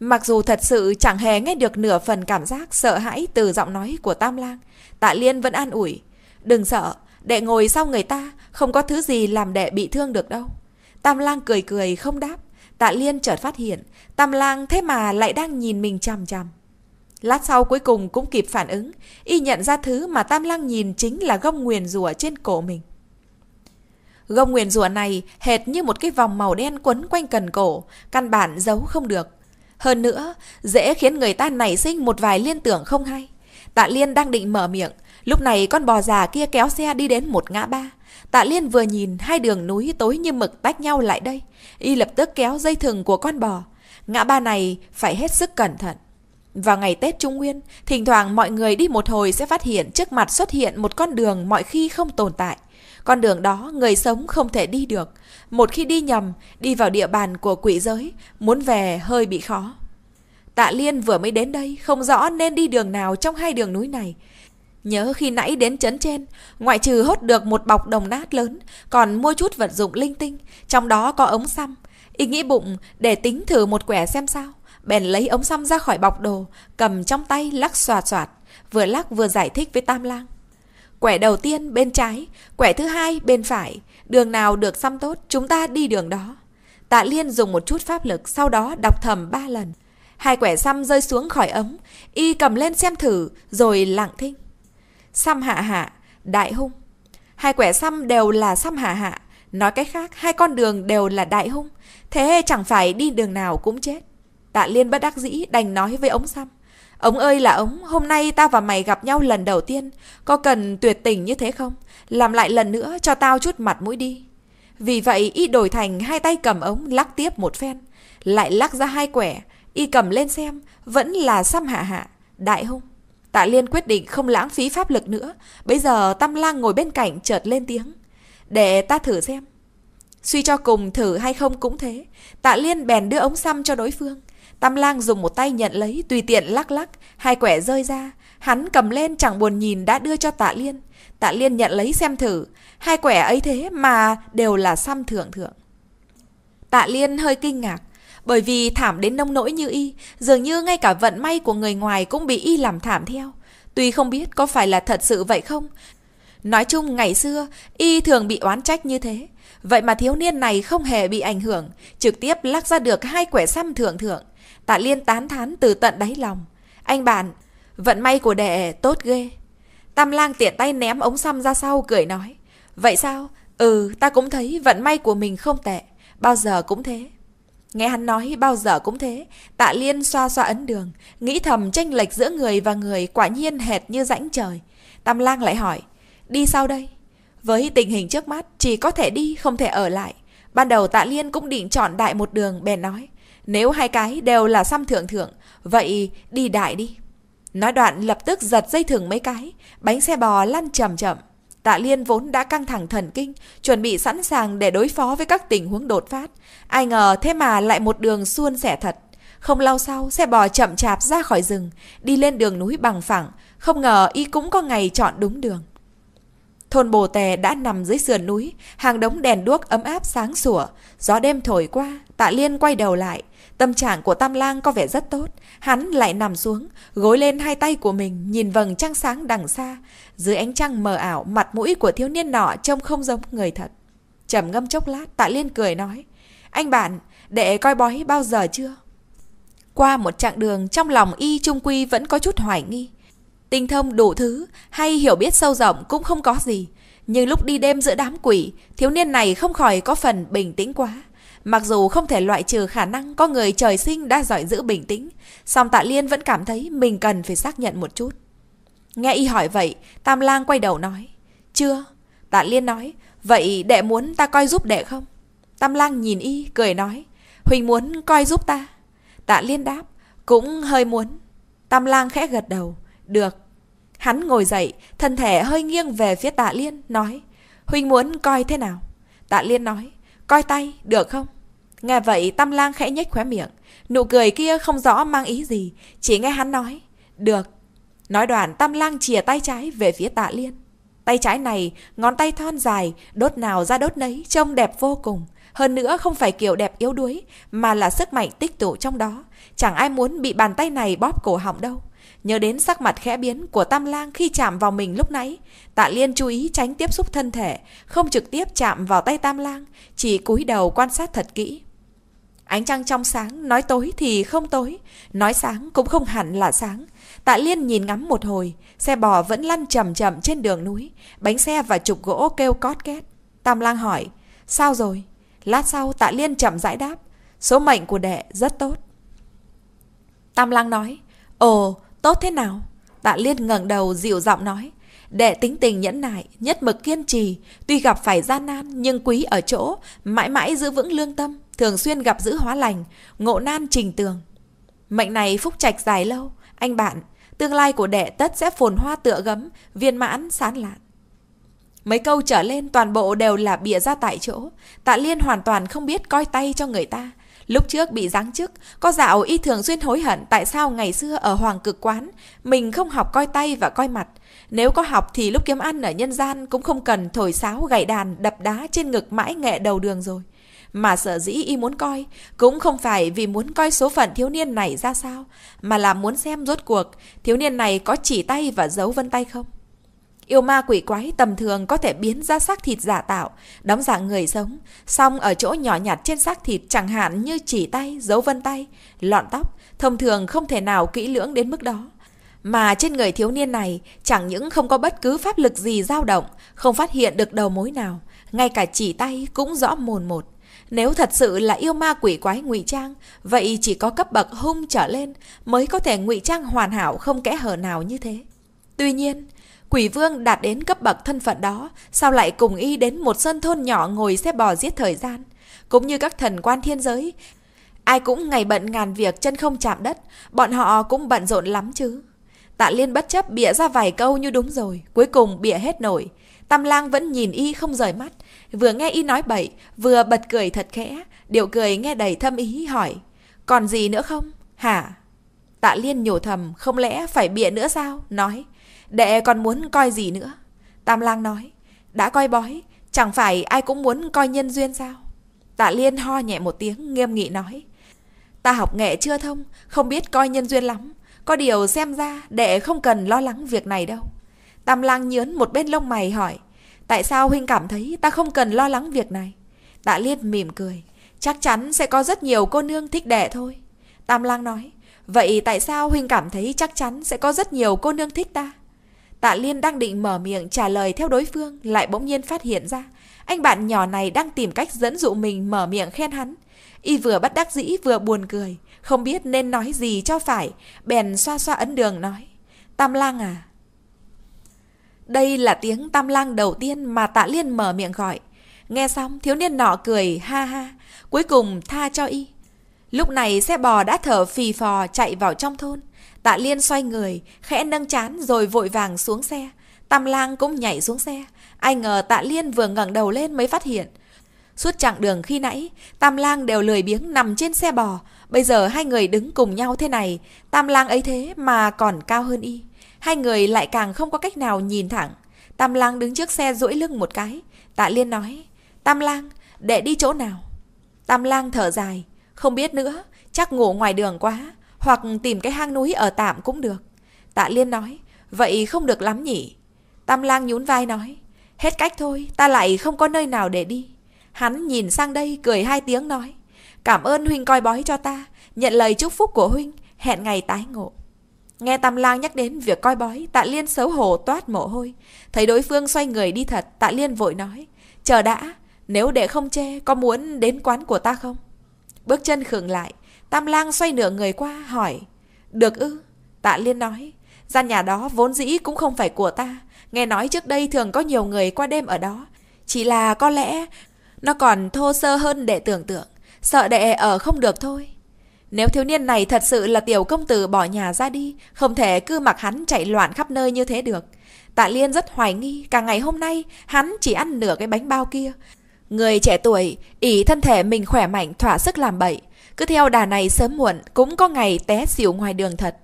Mặc dù thật sự chẳng hề nghe được nửa phần cảm giác sợ hãi từ giọng nói của Tam Lang, Tạ Liên vẫn an ủi. Đừng sợ, để ngồi sau người ta, không có thứ gì làm đệ bị thương được đâu. Tam lang cười cười không đáp. Tạ Liên chợt phát hiện, Tam lang thế mà lại đang nhìn mình chằm chằm. Lát sau cuối cùng cũng kịp phản ứng, y nhận ra thứ mà Tam lang nhìn chính là gông nguyền rủa trên cổ mình. Gông nguyền rủa này hệt như một cái vòng màu đen quấn quanh cần cổ, căn bản giấu không được. Hơn nữa, dễ khiến người ta nảy sinh một vài liên tưởng không hay. Tạ Liên đang định mở miệng Lúc này con bò già kia kéo xe đi đến một ngã ba. Tạ Liên vừa nhìn hai đường núi tối như mực tách nhau lại đây. Y lập tức kéo dây thừng của con bò. Ngã ba này phải hết sức cẩn thận. Vào ngày Tết Trung Nguyên, thỉnh thoảng mọi người đi một hồi sẽ phát hiện trước mặt xuất hiện một con đường mọi khi không tồn tại. Con đường đó người sống không thể đi được. Một khi đi nhầm, đi vào địa bàn của quỷ giới, muốn về hơi bị khó. Tạ Liên vừa mới đến đây, không rõ nên đi đường nào trong hai đường núi này. Nhớ khi nãy đến chấn trên, ngoại trừ hốt được một bọc đồng nát lớn, còn mua chút vật dụng linh tinh, trong đó có ống xăm. Y nghĩ bụng để tính thử một quẻ xem sao. Bèn lấy ống xăm ra khỏi bọc đồ, cầm trong tay lắc xoạt xoạt, vừa lắc vừa giải thích với Tam Lang. Quẻ đầu tiên bên trái, quẻ thứ hai bên phải, đường nào được xăm tốt chúng ta đi đường đó. Tạ Liên dùng một chút pháp lực sau đó đọc thầm ba lần. Hai quẻ xăm rơi xuống khỏi ống, y cầm lên xem thử rồi lặng thinh. Xăm hạ hạ, đại hung. Hai quẻ xăm đều là xăm hạ hạ. Nói cách khác, hai con đường đều là đại hung. Thế chẳng phải đi đường nào cũng chết. Tạ Liên bất đắc dĩ đành nói với ống xăm. Ông ơi là ống, hôm nay ta và mày gặp nhau lần đầu tiên, có cần tuyệt tình như thế không? Làm lại lần nữa cho tao chút mặt mũi đi. Vì vậy y đổi thành hai tay cầm ống lắc tiếp một phen, lại lắc ra hai quẻ, y cầm lên xem, vẫn là xăm hạ hạ, đại hung. Tạ Liên quyết định không lãng phí pháp lực nữa. Bây giờ Tam Lang ngồi bên cạnh chợt lên tiếng. Để ta thử xem. Suy cho cùng thử hay không cũng thế. Tạ Liên bèn đưa ống xăm cho đối phương. Tam Lang dùng một tay nhận lấy, tùy tiện lắc lắc, hai quẻ rơi ra. Hắn cầm lên chẳng buồn nhìn đã đưa cho Tạ Liên. Tạ Liên nhận lấy xem thử. Hai quẻ ấy thế mà đều là xăm thượng thượng. Tạ Liên hơi kinh ngạc. Bởi vì thảm đến nông nỗi như y, dường như ngay cả vận may của người ngoài cũng bị y làm thảm theo. Tuy không biết có phải là thật sự vậy không, Nói chung ngày xưa, y thường bị oán trách như thế. Vậy mà thiếu niên này không hề bị ảnh hưởng, trực tiếp lắc ra được hai quẻ xăm thượng thượng. Tạ Liên tán thán từ tận đáy lòng. Anh bạn, vận may của đệ tốt ghê. Tam lang tiện tay ném ống xăm ra sau cười nói. Vậy sao? Ừ, ta cũng thấy vận may của mình không tệ. Bao giờ cũng thế. Nghe hắn nói bao giờ cũng thế, tạ liên xoa xoa ấn đường, nghĩ thầm tranh lệch giữa người và người quả nhiên hệt như rãnh trời. Tam lang lại hỏi, đi sao đây? Với tình hình trước mắt, chỉ có thể đi, không thể ở lại. Ban đầu tạ liên cũng định chọn đại một đường, bèn nói, nếu hai cái đều là xăm thượng thượng, vậy đi đại đi. Nói đoạn lập tức giật dây thừng mấy cái, bánh xe bò lăn chậm chậm. Tạ Liên vốn đã căng thẳng thần kinh, chuẩn bị sẵn sàng để đối phó với các tình huống đột phát. Ai ngờ thế mà lại một đường suôn sẻ thật. Không lâu sau, xe bò chậm chạp ra khỏi rừng, đi lên đường núi bằng phẳng. Không ngờ y cũng có ngày chọn đúng đường. Thôn Bồ Tè đã nằm dưới sườn núi, hàng đống đèn đuốc ấm áp sáng sủa, gió đêm thổi qua, Tạ Liên quay đầu lại, Tâm trạng của Tam Lang có vẻ rất tốt, hắn lại nằm xuống, gối lên hai tay của mình, nhìn vầng trăng sáng đằng xa. Dưới ánh trăng mờ ảo, mặt mũi của thiếu niên nọ trông không giống người thật. Trầm ngâm chốc lát, Tạ Liên cười nói, anh bạn, đệ coi bói bao giờ chưa? Qua một chặng đường, trong lòng y trung quy vẫn có chút hoài nghi. Tinh thông đủ thứ, hay hiểu biết sâu rộng cũng không có gì. Nhưng lúc đi đêm giữa đám quỷ, thiếu niên này không khỏi có phần bình tĩnh quá. Mặc dù không thể loại trừ khả năng có người trời sinh đã giỏi giữ bình tĩnh, song Tạ Liên vẫn cảm thấy mình cần phải xác nhận một chút. Nghe y hỏi vậy, Tam Lang quay đầu nói. Chưa. Tạ Liên nói, vậy đệ muốn ta coi giúp đệ không? Tam Lang nhìn y, cười nói. Huỳnh muốn coi giúp ta. Tạ Liên đáp, cũng hơi muốn. Tam Lang khẽ gật đầu, được. Hắn ngồi dậy, thân thể hơi nghiêng về phía Tạ Liên, nói. Huynh muốn coi thế nào? Tạ Liên nói, Coi tay, được không? Nghe vậy Tam Lang khẽ nhếch khóe miệng. Nụ cười kia không rõ mang ý gì. Chỉ nghe hắn nói. Được. Nói đoạn Tam Lang chìa tay trái về phía tạ liên. Tay trái này, ngón tay thon dài, đốt nào ra đốt nấy, trông đẹp vô cùng. Hơn nữa không phải kiểu đẹp yếu đuối, mà là sức mạnh tích tụ trong đó. Chẳng ai muốn bị bàn tay này bóp cổ họng đâu. Nhớ đến sắc mặt khẽ biến của Tam Lang khi chạm vào mình lúc nãy, Tạ Liên chú ý tránh tiếp xúc thân thể, không trực tiếp chạm vào tay Tam Lang, chỉ cúi đầu quan sát thật kỹ. Ánh trăng trong sáng, nói tối thì không tối, nói sáng cũng không hẳn là sáng. Tạ Liên nhìn ngắm một hồi, xe bò vẫn lăn chậm chậm trên đường núi, bánh xe và trục gỗ kêu cót két. Tam Lang hỏi, sao rồi? Lát sau Tạ Liên chậm rãi đáp, số mệnh của đệ rất tốt. Tam Lang nói, ồ, Tốt thế nào? Tạ Liên ngẩng đầu dịu giọng nói. Đệ tính tình nhẫn nại, nhất mực kiên trì, tuy gặp phải gian nan nhưng quý ở chỗ, mãi mãi giữ vững lương tâm, thường xuyên gặp giữ hóa lành, ngộ nan trình tường. Mệnh này phúc trạch dài lâu, anh bạn, tương lai của đệ tất sẽ phồn hoa tựa gấm, viên mãn sán lạn. Mấy câu trở lên toàn bộ đều là bịa ra tại chỗ, tạ liên hoàn toàn không biết coi tay cho người ta, Lúc trước bị giáng chức, có dạo y thường xuyên hối hận tại sao ngày xưa ở Hoàng Cực Quán, mình không học coi tay và coi mặt. Nếu có học thì lúc kiếm ăn ở nhân gian cũng không cần thổi sáo gảy đàn đập đá trên ngực mãi nghệ đầu đường rồi. Mà sợ dĩ y muốn coi, cũng không phải vì muốn coi số phận thiếu niên này ra sao, mà là muốn xem rốt cuộc thiếu niên này có chỉ tay và giấu vân tay không. Yêu ma quỷ quái tầm thường có thể biến ra xác thịt giả tạo, đóng dạng người sống, song ở chỗ nhỏ nhặt trên xác thịt chẳng hạn như chỉ tay, dấu vân tay, lọn tóc, thông thường không thể nào kỹ lưỡng đến mức đó. Mà trên người thiếu niên này chẳng những không có bất cứ pháp lực gì dao động, không phát hiện được đầu mối nào, ngay cả chỉ tay cũng rõ mồn một. Nếu thật sự là yêu ma quỷ quái ngụy trang, vậy chỉ có cấp bậc hung trở lên mới có thể ngụy trang hoàn hảo không kẽ hở nào như thế. Tuy nhiên, Quỷ vương đạt đến cấp bậc thân phận đó, sao lại cùng y đến một sân thôn nhỏ ngồi xếp bò giết thời gian? Cũng như các thần quan thiên giới, ai cũng ngày bận ngàn việc chân không chạm đất, bọn họ cũng bận rộn lắm chứ. Tạ Liên bất chấp bịa ra vài câu như đúng rồi, cuối cùng bịa hết nổi. Tam lang vẫn nhìn y không rời mắt, vừa nghe y nói bậy, vừa bật cười thật khẽ, điệu cười nghe đầy thâm ý hỏi, còn gì nữa không, hả? Tạ Liên nhổ thầm, không lẽ phải bịa nữa sao, nói. Đệ còn muốn coi gì nữa? Tam lang nói, đã coi bói, chẳng phải ai cũng muốn coi nhân duyên sao? Tạ Liên ho nhẹ một tiếng nghiêm nghị nói, ta học nghệ chưa thông, không biết coi nhân duyên lắm. Có điều xem ra đệ không cần lo lắng việc này đâu. Tam lang nhớn một bên lông mày hỏi, tại sao huynh cảm thấy ta không cần lo lắng việc này? Tạ Liên mỉm cười, chắc chắn sẽ có rất nhiều cô nương thích đệ thôi. Tam lang nói, vậy tại sao huynh cảm thấy chắc chắn sẽ có rất nhiều cô nương thích ta? Tạ Liên đang định mở miệng trả lời theo đối phương lại bỗng nhiên phát hiện ra. Anh bạn nhỏ này đang tìm cách dẫn dụ mình mở miệng khen hắn. Y vừa bắt đắc dĩ vừa buồn cười, không biết nên nói gì cho phải, bèn xoa xoa ấn đường nói. Tam lang à? Đây là tiếng tam lang đầu tiên mà tạ liên mở miệng gọi. Nghe xong thiếu niên nọ cười ha ha, cuối cùng tha cho y. Lúc này xe bò đã thở phì phò chạy vào trong thôn. Tạ Liên xoay người, khẽ nâng chán rồi vội vàng xuống xe. Tam lang cũng nhảy xuống xe. Ai ngờ tạ liên vừa ngẩng đầu lên mới phát hiện. Suốt chặng đường khi nãy, Tam lang đều lười biếng nằm trên xe bò. Bây giờ hai người đứng cùng nhau thế này, Tam lang ấy thế mà còn cao hơn y. Hai người lại càng không có cách nào nhìn thẳng. Tam lang đứng trước xe duỗi lưng một cái. Tạ liên nói, Tam lang, để đi chỗ nào? Tam lang thở dài, không biết nữa, chắc ngủ ngoài đường quá hoặc tìm cái hang núi ở tạm cũng được. Tạ Liên nói, vậy không được lắm nhỉ? Tam lang nhún vai nói, hết cách thôi, ta lại không có nơi nào để đi. Hắn nhìn sang đây cười hai tiếng nói, cảm ơn huynh coi bói cho ta, nhận lời chúc phúc của huynh, hẹn ngày tái ngộ. Nghe Tam Lang nhắc đến việc coi bói, Tạ Liên xấu hổ toát mồ hôi. Thấy đối phương xoay người đi thật, Tạ Liên vội nói, chờ đã, nếu để không chê, có muốn đến quán của ta không? Bước chân khựng lại, Tam lang xoay nửa người qua hỏi Được ư Tạ Liên nói Gian nhà đó vốn dĩ cũng không phải của ta Nghe nói trước đây thường có nhiều người qua đêm ở đó Chỉ là có lẽ Nó còn thô sơ hơn để tưởng tượng Sợ đệ ở không được thôi Nếu thiếu niên này thật sự là tiểu công tử bỏ nhà ra đi Không thể cứ mặc hắn chạy loạn khắp nơi như thế được Tạ Liên rất hoài nghi Cả ngày hôm nay hắn chỉ ăn nửa cái bánh bao kia Người trẻ tuổi ỷ thân thể mình khỏe mạnh thỏa sức làm bậy cứ theo đà này sớm muộn cũng có ngày té xỉu ngoài đường thật.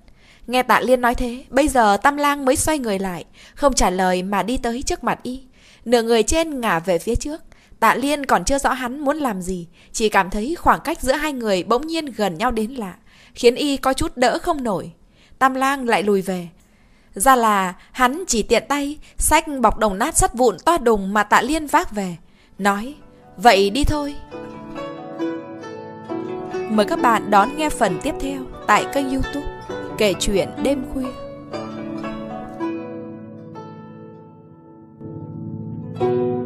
Nghe tạ liên nói thế, bây giờ Tam Lang mới xoay người lại, không trả lời mà đi tới trước mặt y. Nửa người trên ngả về phía trước, tạ liên còn chưa rõ hắn muốn làm gì, chỉ cảm thấy khoảng cách giữa hai người bỗng nhiên gần nhau đến lạ, khiến y có chút đỡ không nổi. Tam Lang lại lùi về. Ra là hắn chỉ tiện tay, xách bọc đồng nát sắt vụn to đùng mà tạ liên vác về. Nói, vậy đi thôi. Mời các bạn đón nghe phần tiếp theo tại kênh youtube Kể chuyện đêm khuya. thank you